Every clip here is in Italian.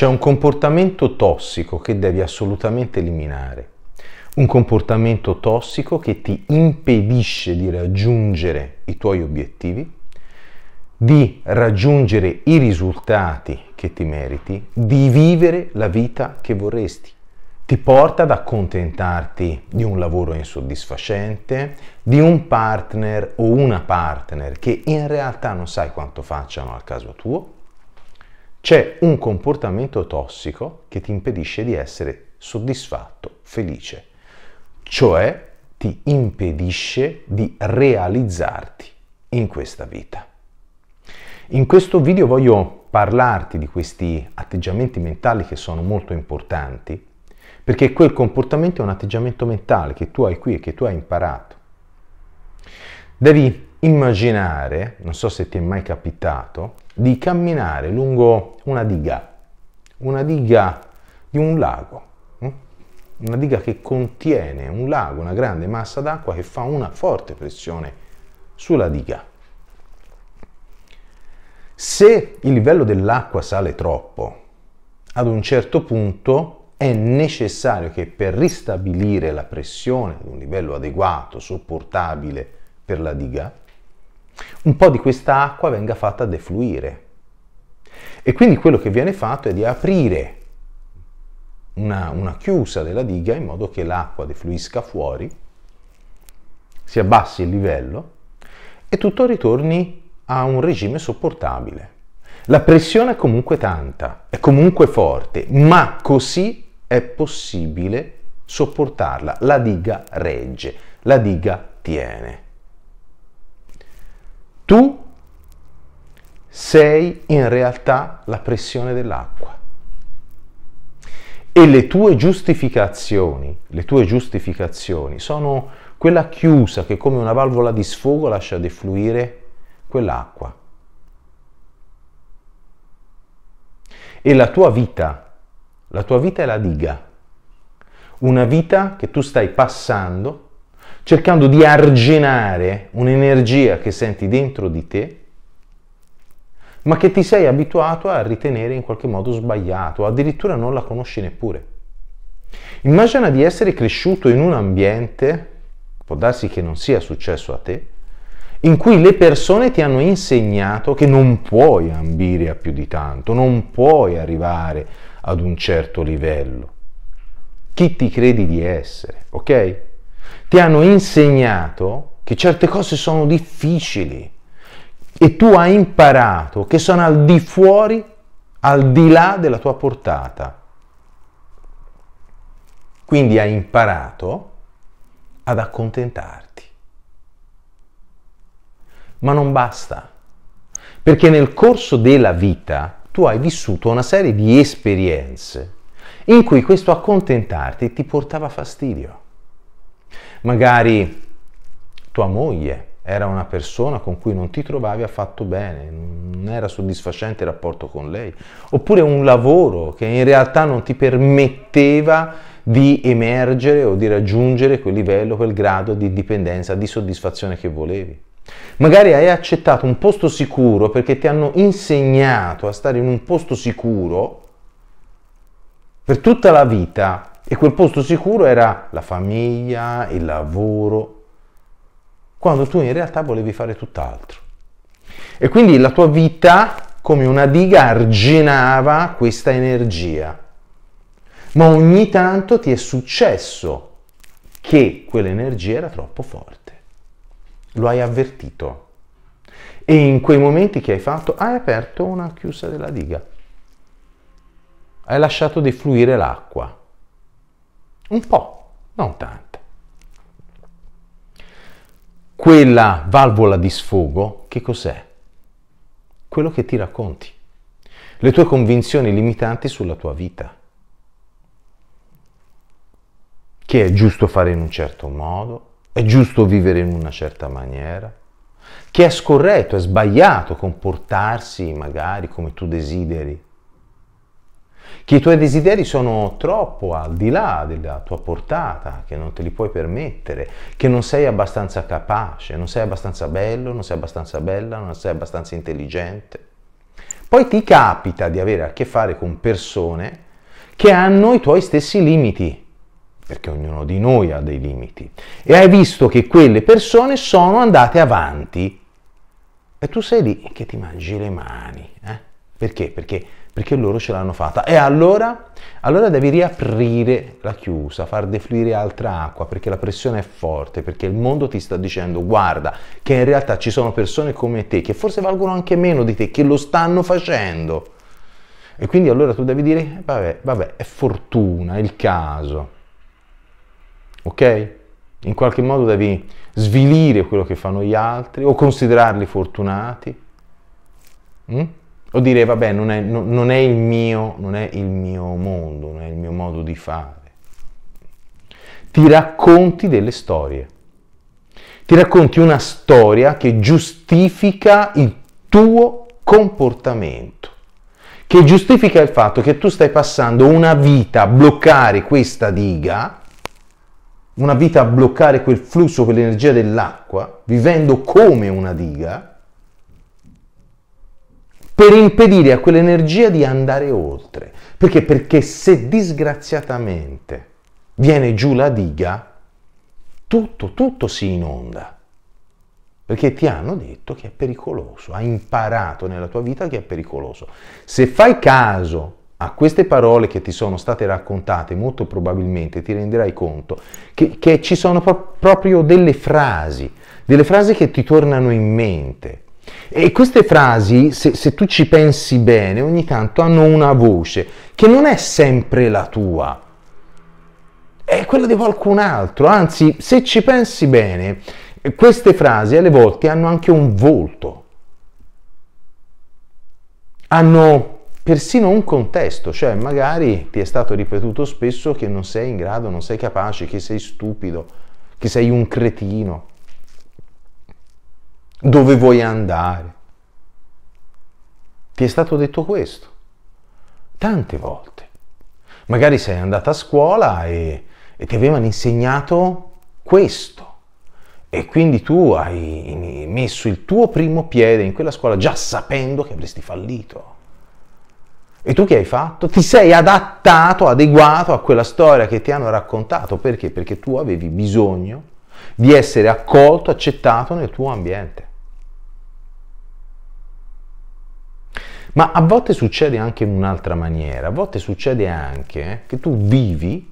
C'è un comportamento tossico che devi assolutamente eliminare, un comportamento tossico che ti impedisce di raggiungere i tuoi obiettivi, di raggiungere i risultati che ti meriti, di vivere la vita che vorresti. Ti porta ad accontentarti di un lavoro insoddisfacente, di un partner o una partner che in realtà non sai quanto facciano al caso tuo, c'è un comportamento tossico che ti impedisce di essere soddisfatto, felice, cioè ti impedisce di realizzarti in questa vita. In questo video voglio parlarti di questi atteggiamenti mentali che sono molto importanti, perché quel comportamento è un atteggiamento mentale che tu hai qui e che tu hai imparato. Devi immaginare, non so se ti è mai capitato, di camminare lungo una diga, una diga di un lago, mm? una diga che contiene un lago, una grande massa d'acqua che fa una forte pressione sulla diga. Se il livello dell'acqua sale troppo, ad un certo punto è necessario che per ristabilire la pressione ad un livello adeguato, sopportabile per la diga, un po' di questa acqua venga fatta defluire. E quindi quello che viene fatto è di aprire una, una chiusa della diga in modo che l'acqua defluisca fuori, si abbassi il livello e tutto ritorni a un regime sopportabile. La pressione è comunque tanta, è comunque forte, ma così è possibile sopportarla. La diga regge, la diga tiene. Tu sei in realtà la pressione dell'acqua. E le tue giustificazioni, le tue giustificazioni sono quella chiusa che come una valvola di sfogo lascia defluire quell'acqua. E la tua vita, la tua vita è la diga, una vita che tu stai passando cercando di arginare un'energia che senti dentro di te, ma che ti sei abituato a ritenere in qualche modo sbagliato, addirittura non la conosci neppure. Immagina di essere cresciuto in un ambiente, può darsi che non sia successo a te, in cui le persone ti hanno insegnato che non puoi ambire a più di tanto, non puoi arrivare ad un certo livello. Chi ti credi di essere, ok? ti hanno insegnato che certe cose sono difficili e tu hai imparato che sono al di fuori, al di là della tua portata. Quindi hai imparato ad accontentarti. Ma non basta, perché nel corso della vita tu hai vissuto una serie di esperienze in cui questo accontentarti ti portava fastidio. Magari tua moglie era una persona con cui non ti trovavi affatto bene, non era soddisfacente il rapporto con lei, oppure un lavoro che in realtà non ti permetteva di emergere o di raggiungere quel livello, quel grado di dipendenza, di soddisfazione che volevi. Magari hai accettato un posto sicuro perché ti hanno insegnato a stare in un posto sicuro per tutta la vita e quel posto sicuro era la famiglia, il lavoro, quando tu in realtà volevi fare tutt'altro. E quindi la tua vita, come una diga, arginava questa energia. Ma ogni tanto ti è successo che quell'energia era troppo forte. Lo hai avvertito. E in quei momenti che hai fatto, hai aperto una chiusa della diga. Hai lasciato defluire l'acqua un po', non tanto. Quella valvola di sfogo, che cos'è? Quello che ti racconti, le tue convinzioni limitanti sulla tua vita, che è giusto fare in un certo modo, è giusto vivere in una certa maniera, che è scorretto, è sbagliato comportarsi magari come tu desideri, che i tuoi desideri sono troppo al di là della tua portata, che non te li puoi permettere, che non sei abbastanza capace, non sei abbastanza bello, non sei abbastanza bella, non sei abbastanza intelligente. Poi ti capita di avere a che fare con persone che hanno i tuoi stessi limiti, perché ognuno di noi ha dei limiti, e hai visto che quelle persone sono andate avanti e tu sei lì che ti mangi le mani. Eh? Perché? Perché perché loro ce l'hanno fatta. E allora? Allora devi riaprire la chiusa, far defluire altra acqua, perché la pressione è forte, perché il mondo ti sta dicendo guarda che in realtà ci sono persone come te, che forse valgono anche meno di te, che lo stanno facendo. E quindi allora tu devi dire vabbè, vabbè, è fortuna, è il caso. Ok? In qualche modo devi svilire quello che fanno gli altri o considerarli fortunati. Mm? o dire vabbè non è, no, non è, il, mio, non è il mio mondo, non è il mio modo di fare. Ti racconti delle storie, ti racconti una storia che giustifica il tuo comportamento, che giustifica il fatto che tu stai passando una vita a bloccare questa diga, una vita a bloccare quel flusso, quell'energia dell'acqua, vivendo come una diga, per impedire a quell'energia di andare oltre. Perché? Perché se disgraziatamente viene giù la diga, tutto, tutto si inonda. Perché ti hanno detto che è pericoloso, hai imparato nella tua vita che è pericoloso. Se fai caso a queste parole che ti sono state raccontate, molto probabilmente ti renderai conto che, che ci sono pro- proprio delle frasi, delle frasi che ti tornano in mente, e queste frasi, se, se, tu ci pensi bene, ogni tanto hanno una voce che non è sempre la tua, è quella di qualcun altro. Anzi, se ci pensi bene, queste frasi alle volte hanno anche un volto, hanno persino un contesto, cioè magari ti è stato ripetuto spesso che non sei in grado, non sei capace, che sei stupido, che sei un cretino dove vuoi andare. Ti è stato detto questo tante volte. Magari sei andata a scuola e, e ti avevano insegnato questo e quindi tu hai messo il tuo primo piede in quella scuola già sapendo che avresti fallito. E tu che hai fatto? Ti sei adattato, adeguato a quella storia che ti hanno raccontato. Perché? Perché tu avevi bisogno di essere accolto, accettato nel tuo ambiente. Ma a volte succede anche in un'altra maniera, a volte succede anche che tu vivi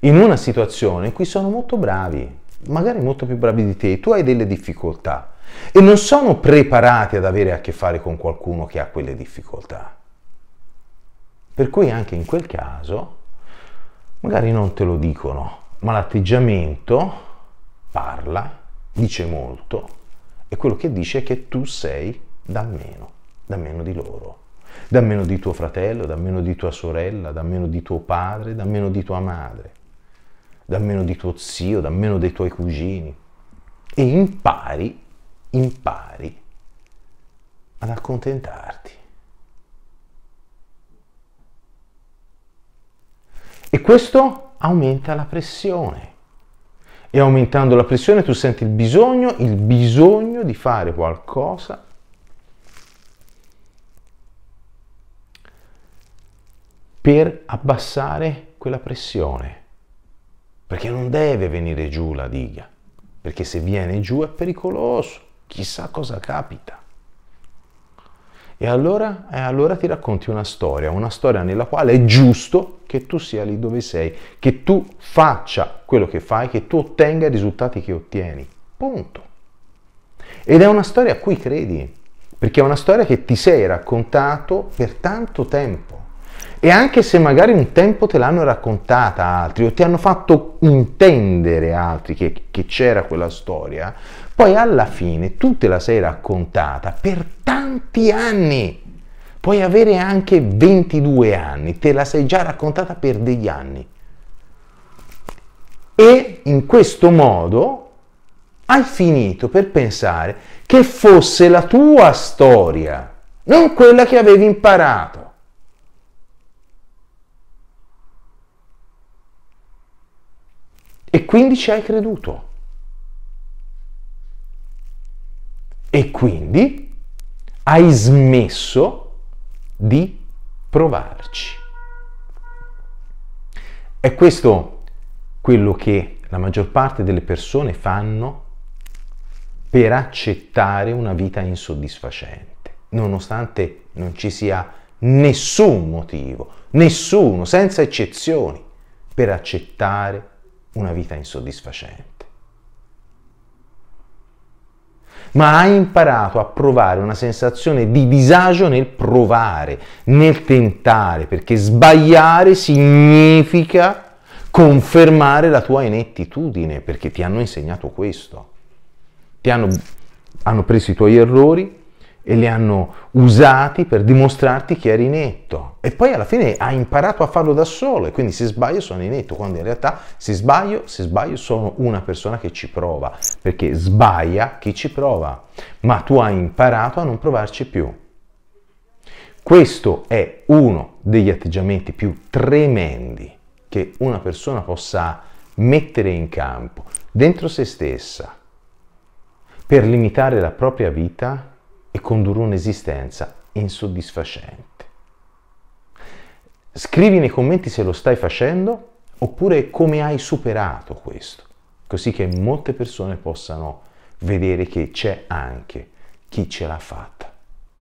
in una situazione in cui sono molto bravi, magari molto più bravi di te, tu hai delle difficoltà e non sono preparati ad avere a che fare con qualcuno che ha quelle difficoltà. Per cui anche in quel caso, magari non te lo dicono, ma l'atteggiamento parla, dice molto e quello che dice è che tu sei dal meno da meno di loro, da meno di tuo fratello, da meno di tua sorella, da meno di tuo padre, da meno di tua madre, da meno di tuo zio, da meno dei tuoi cugini. E impari, impari ad accontentarti. E questo aumenta la pressione. E aumentando la pressione tu senti il bisogno, il bisogno di fare qualcosa per abbassare quella pressione, perché non deve venire giù la diga, perché se viene giù è pericoloso, chissà cosa capita. E allora, e allora ti racconti una storia, una storia nella quale è giusto che tu sia lì dove sei, che tu faccia quello che fai, che tu ottenga i risultati che ottieni. Punto. Ed è una storia a cui credi, perché è una storia che ti sei raccontato per tanto tempo. E anche se magari un tempo te l'hanno raccontata altri o ti hanno fatto intendere altri che, che c'era quella storia, poi alla fine tu te la sei raccontata per tanti anni. Puoi avere anche 22 anni, te la sei già raccontata per degli anni. E in questo modo hai finito per pensare che fosse la tua storia, non quella che avevi imparato. E quindi ci hai creduto. E quindi hai smesso di provarci. È questo quello che la maggior parte delle persone fanno per accettare una vita insoddisfacente, nonostante non ci sia nessun motivo, nessuno, senza eccezioni, per accettare una vita insoddisfacente. Ma hai imparato a provare una sensazione di disagio nel provare, nel tentare, perché sbagliare significa confermare la tua inettitudine, perché ti hanno insegnato questo. Ti hanno, hanno preso i tuoi errori, e li hanno usati per dimostrarti che eri netto. E poi alla fine hai imparato a farlo da solo e quindi se sbaglio sono netto, quando in realtà se sbaglio, se sbaglio sono una persona che ci prova, perché sbaglia chi ci prova, ma tu hai imparato a non provarci più. Questo è uno degli atteggiamenti più tremendi che una persona possa mettere in campo dentro se stessa per limitare la propria vita e condurrò un'esistenza insoddisfacente. Scrivi nei commenti se lo stai facendo oppure come hai superato questo, così che molte persone possano vedere che c'è anche chi ce l'ha fatta.